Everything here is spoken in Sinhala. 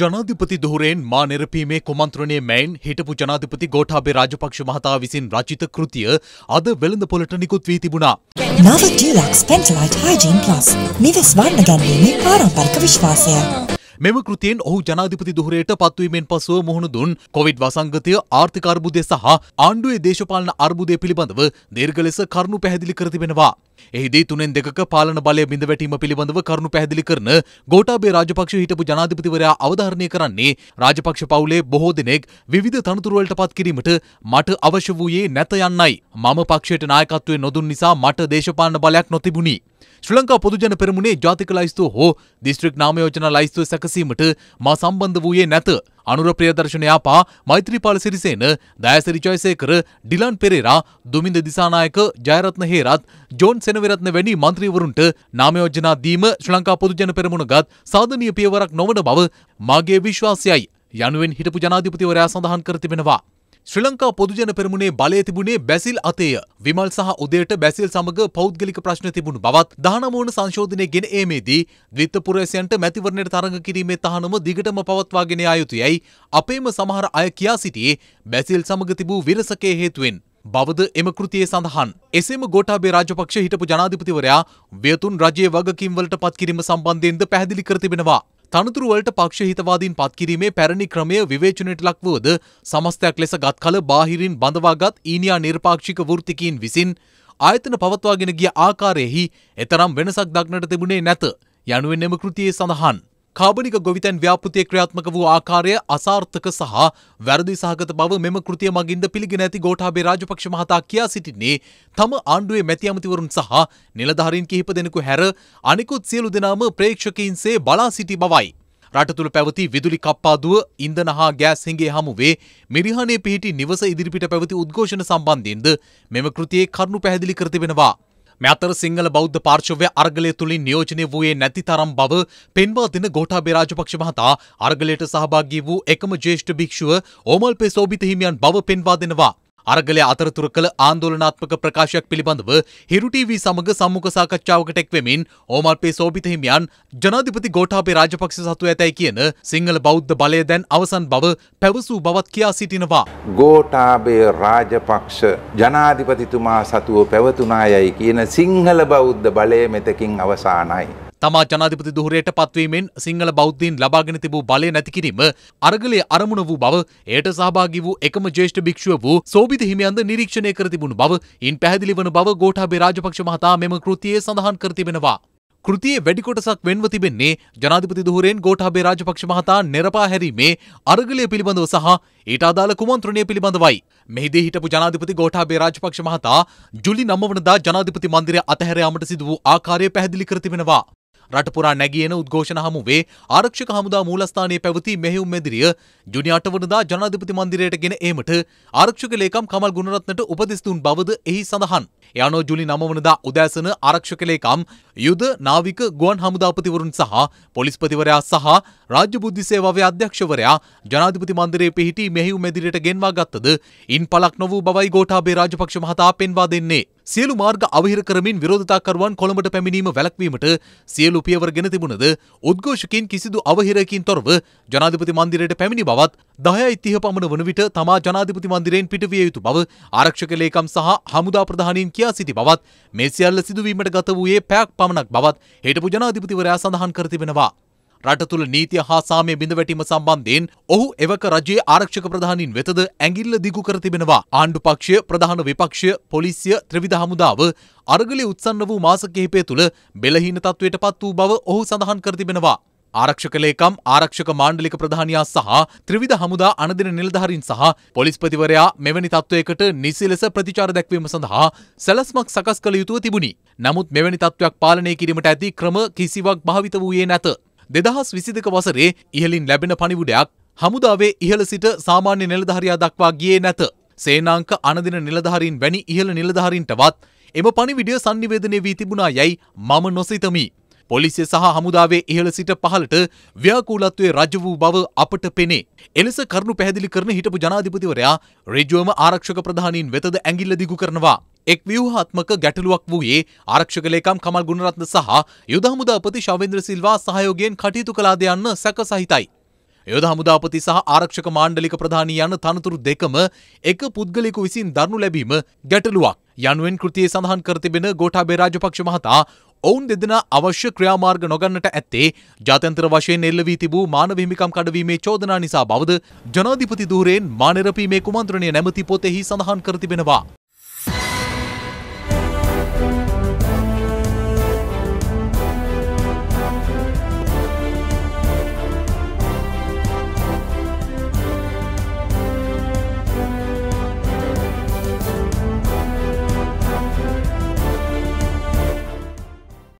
ජනාධිපති දුහරෙන් මා නිරපීමේ කුමන්ත්‍රණය මැයින් හිටපු ජනාධිපති ගෝඨාභය රාජපක්ෂ මහතා විසින් රචිත කෘතිය අද වෙළඳ පොලට නිකුත් වී තිබුණා. නව ඩිලක්ස් පෙන්ටලයිට් හයිජීන් ප්ලස් නිවෙස් වර්ණගැන්වීමේ පාරම්පරික විශ්වාසය. මෙම කෘතියෙන් ඔහු ජනාධිපති දුහරයට පත්වීමෙන් පසුව මුහුණ දුන් කොවිඩ් වසංගතය ආර්ථික අර්බුදය සහ ආණ්ඩුවේ දේශපාලන අර්බුදය පිළිබඳව දීර්ඝ ලෙස කරුණු පැහැදිලි කර තිබෙනවා. එහිදී තුනෙන් දෙකක පාලන බලය බිඳ වැටීම පිළිබඳව කරුණු පැහැදිලි කරන ගෝටාබේ රාජපක්ෂ හිටපු ජනාධිපතිවරයා අවධාරණය කරන්නේ රාජපක්ෂ පවුලේ බොහෝ දෙනෙක් විවිධ තනතුරුවලට පත් කිරීමට මට අවශ්‍ය වූයේ නැත යන්නයි. මම පක්ෂයට නායකත්වය නොදුන් නිසා මට දේශපාලන බලයක් නොතිබුණි. ශ්‍රී ලංකා පොදුජන පෙරමුණේ ජාතික ලයිස්තුව හෝ දිස්ත්‍රික් නාම යෝජනා ලයිස්තුව සැකසීමට මා සම්බන්ධ වූයේ නැත. අනුර ප්‍රියදර්ශනයා පා මෛත්‍රීපාල සිරිසේන, දයසිරි ජයසේකර, ඩිලන් පෙරේරා, දුමින්ද දිසානායක, ජයරත්න හේරත්, ජෝන් සෙනවිරත්න වැනි മന്ത്രിවරුන්ට නාම යෝජනා දීම ශ්‍රී ලංකා පොදුජන පෙරමුණගත් සාධනීය පියවරක් නොවන බව මාගේ විශ්වාසයයි. යනුවෙන් හිටපු ජනාධිපතිවරයා සඳහන් කර තිබෙනවා. ශ්‍රී ලංකා පොදුජන පෙරමුණේ බලය තිබුණේ බැසිල් අතේය. විමල් සහ උදයට බැසිල් සමග පෞද්ගලික ප්‍රශ්න තිබුණු බවත් දහනමෝන සංශෝධනය ගෙන ඒමේදී ද්විත්තපුරේසයන්ට මැතිවරණයට තරඟ කිරීමේ තහනම දිගටම පවත්වාගෙන ආ යුතුයයි අපේම සමහර අය කියා සිටියේ බැසිල් සමග තිබූ විරසකයේ හේතුවෙන්. බවද එම කෘතියේ සඳහන්. එසේම ගෝඨාභය රාජපක්ෂ හිටපු ජනාධිපතිවරයා වියතුන් රජයේ වගකීම්වලට පත්කිරීම සම්බන්ධයෙන්ද පැහැදිලි කර තිබෙනවා. තනතුරුවලට පක්ෂ හිතවාදීන් පත්කිරීමේ පැරණි ක්‍රමය විවේචනයට ලක්වුවද සමස්තයක් ලෙස ගත් කල බාහිරින් බඳවාගත් ඊනියා නිර්පාක්ෂික වෘතිකීන් විසින් ආයතන පවත්වාගෙන ගිය ආකාරයෙහි එතරම් වෙනසක් දක්නට තිබුණේ නැත යනුවෙන් එම කෘතියේ සඳහන්. කාබනික ගොවිතැන් ව්‍යාපෘතිය ක්‍රියාත්මක වූ ආකාරය අසාර්ථක සහ වැරදි සහගත බව මෙම කෘතිය මගින්ද පිළිගෙන ඇති ගෝඨාභය රාජපක්ෂ මහතා කියා සිටින්නේ තම ආණ්ඩුවේ මැති ඇමතිවරුන් සහ නිලධාරීන් කිහිප දෙනෙකු හැර අනිකුත් සියලු දෙනාම ප්‍රේක්ෂකයින්සේ බලා සිටි බවයි. රට තුළ පැවති විදුලි කප්පාදුව ඉන්දන හා ගෑස් හිඟේ හමුවේ මිරිහනේ පිහිටි නිවස ඉදිරිපිට පැවති උද්ඝෝෂණ සම්බන්ධයෙන්ද මෙම කෘතියේ කරුණු පැහැදිලි කර තිබෙනවා. මේ අතර සිංහල බෞද්ධ පාර්ශවය අර්ගලය තුලින් නියෝජනය වූයේ නැති තරම් බව පෙන්වා දෙන ගෝඨාභය රාජපක්ෂ මහතා අර්ගලයට සහභාගී වූ එකම ජ්‍යෙෂ්ඨ භික්ෂුව ඕමල්පේ සෝබිත හිමියන් බව පෙන්වා දෙනවා. අරගලය අතරතුර කළ ආන්දෝලනාත්මක ප්‍රකාශයක් පිළිබඳව හිරුටීවී සමඟ සම්මුඛ සාකච්ඡාවකට එක්වෙමින් ඕමල්පේ සෝභිත හිමියන් ජනාධිපති ගෝඨාභය රාජපක්ෂ සතු ඇතැයි කියන සිංහල බෞද්ධ බලය දැන් අවසන් බව පැවසූ බවත් කියා සිටිනවා. ගෝඨාභය රාජපක්ෂ ජනාධිපතිතුමා සතුව පැවතුනායයි කියන සිංහල බෞද්ධ බලය මෙතකින් අවසානයි. තමා ජනාධිපති දුහරයට පත්වීමෙන් සිංහල බෞද්ධීන් ලබාගෙන තිබූ බලය නැති කිරීම අරගලයේ අරමුණ වූ බව එයට සහභාගී වූ එකම ජේෂ්ඨ භික්ෂුව වූ සෝබිත හිමියන්ද නිරීක්ෂණය කර තිබුණු බව ඉන් පැහැදිලි වන බව ගෝඨාභය රාජපක්ෂ මහතා මෙම කෘතියේ සඳහන් කර තිබෙනවා. කෘතියේ වැඩිකොටසක් වෙන්ව තිබෙන්නේ ජනාධිපති දුහරෙන් ගෝඨාභය රාජපක්ෂ මහතා නිරපා හැරීමේ අරගලය පිළිබඳව සහ ඊට අදාළ කුමන්ත්‍රණය පිළිබඳවයි. මෙහිදී හිටපු ජනාධිපති ගෝඨාභය රාජපක්ෂ මහතා ජුලි 9 වනදා ජනාධිපති මන්දිරය අතහැර යාමට සිදු වූ ආකාරය පැහැදිලි කර තිබෙනවා. රටපුරා නැගියන උද්ඝෝෂණ හමුවේ ආරක්ෂක හමුදා මූලස්ථානයේ පැවති මෙහෙයුම් මැදිරිය ජුනි 8 වනදා ජනාධිපති මන්දිරයට ගෙන ඒමට ආරක්ෂක ලේකම් කමල් ගුණරත්නට උපදෙස් දුන් බවද එහි සඳහන්. එයනෝ ජුලි නමවනදා උදෑසන ආරක්ෂකලේකම් යුද නාවික ගුවන් හමුදාපතිවරුන් සහ පොලිස්පතිවරයා සහ රාජ්‍ය බුද්ධි සේවාවේ අධ්‍යක්ෂවරයා ජනාධිපති මන්දිරයේ පිහිටි මෙහිුම් මැදිරියට ගෙන්වා ගත්තද ඉන් පලක් නොවූ බවයි ගෝඨාභය රාජපක්ෂ මහතා පෙන්වා දෙන්නේ. සියලු මාර්ග අවහිර කරමින් විරෝධතාකරුවන් කොළඹට පැමිණීම වැළැක්වීමට සියලු පියවර ගෙන තිබුණද උද්ඝෝෂකින් කිසිදු අවහිරකින් තොරව ජනාධිපති මන්දිරයට පැමිණි බවත් 10:30 පමණ වන විට තමා ජනාධිපති මන්දිරයෙන් පිටවිය යුතු බව ආරක්ෂක ලේකම් සහ හමුදා ප්‍රධානීන් කියා සිටි බවත් මේ සියල්ල සිදුවීමට ගත වූයේ පැයක් පමණක් බවත් හිටපු ජනාධිපතිවරයා සඳහන් කර තිබෙනවා. රට තුළ නීතිය හා සාමය බිඳවැටීම සම්බන්ධයෙන් ඔහු එවක රජයේ ආරක්ෂක ප්‍රධානින් වෙතද ඇඟිල්ල දිගු කර තිබෙනවා. ආණ්ඩු පක්ෂය, ප්‍රධාන විපක්ෂය, පොලිසිය, ත්‍රිවිධ හමුදාව අරගලේ උත්සන්න වූ මාස කිහිපය තුළ බෙලහීන තත්වයට පත් වූ බව ඔහු සඳහන් කර තිබෙනවා. ආරක්ෂක ලේකම් ආරක්ෂක මාණ්ඩලික ප්‍රධානියා සහ ත්‍රිවිධ හමුදා අණදින නිලධාරීන් සහ පොලිස්පතිවරයා මෙවැනි තත්ත්වයකට නිසි ලෙස ප්‍රතිචාර දැක්වීම සඳහා සැලැස්මක් සකස් කළ යුතුව තිබුණි. නමුත් මෙවැනි තත්ත්වයක් පාලනය කිරීමට ඇති ක්‍රම කිසිවක් භාවිත වූයේ නැත. දෙදහස් විසිදක වසරේ ඉහලින් ලැබෙන පණිවුඩයක් හමුදාවේ ඉහළ සිට සාමාන්‍ය නිලධාරයා දක්වා ගියේ නැත. සේනාංක අණදින නිලධාරීන් වැනි ඉහළ නිලධාරීන්ටවත් එම පණිවිඩය සංනිවේදනය වී තිබුණා යැයි මම නොසිතමි. පොලිසිය සහ හමුදාවේ ඉහළ සිට පහළට ව්‍යාකූලත්වයේ රජ වූ බව අපට පෙනේ. එලෙස කරුණු පැහැදිලි කරන හිටපු ජනාධිපතිවරයා ඍජුවම ආරක්ෂක ප්‍රධානීන් වෙතද ඇඟිල්ල දිගු කරනවා. එක් ව්‍යවහාත්මක ගැටලුවක් වූයේ ආරක්ෂක ලේකම් කමල් ගුණරත්න සහ යුද හමුදාපති ශවේන්ද්‍ර සිල්වා සහයෝගයෙන් කටයුතු කළාද යන්න සැක සහිතයි. යුද හමුදාපති සහ ආරක්ෂක මාණ්ඩලික ප්‍රධානී යන තනතුරු දෙකම එක පුද්ගලයෙකු විසින් දරනු ලැබීම ගැටලුවක්. යනුවෙන් කෘතියේ සඳහන් කර තිබෙන ගෝඨාභය රාජපක්ෂ මහතා ඔවුන් දෙදෙනා අවශ්‍ය ක්‍රියාමාර්ග නොගන්නට ඇත්තේ ජාත්‍යන්තර වශයෙන් එල්ල වී තිබූ මානව හිමිකම් කඩවීමේ චෝදනා නිසා බවද ජනාධිපති ධූරයෙන් මානෙරපීමේ කුමන්ත්‍රණය නැමැති පොතෙහි සඳහන් කර තිබෙනවා.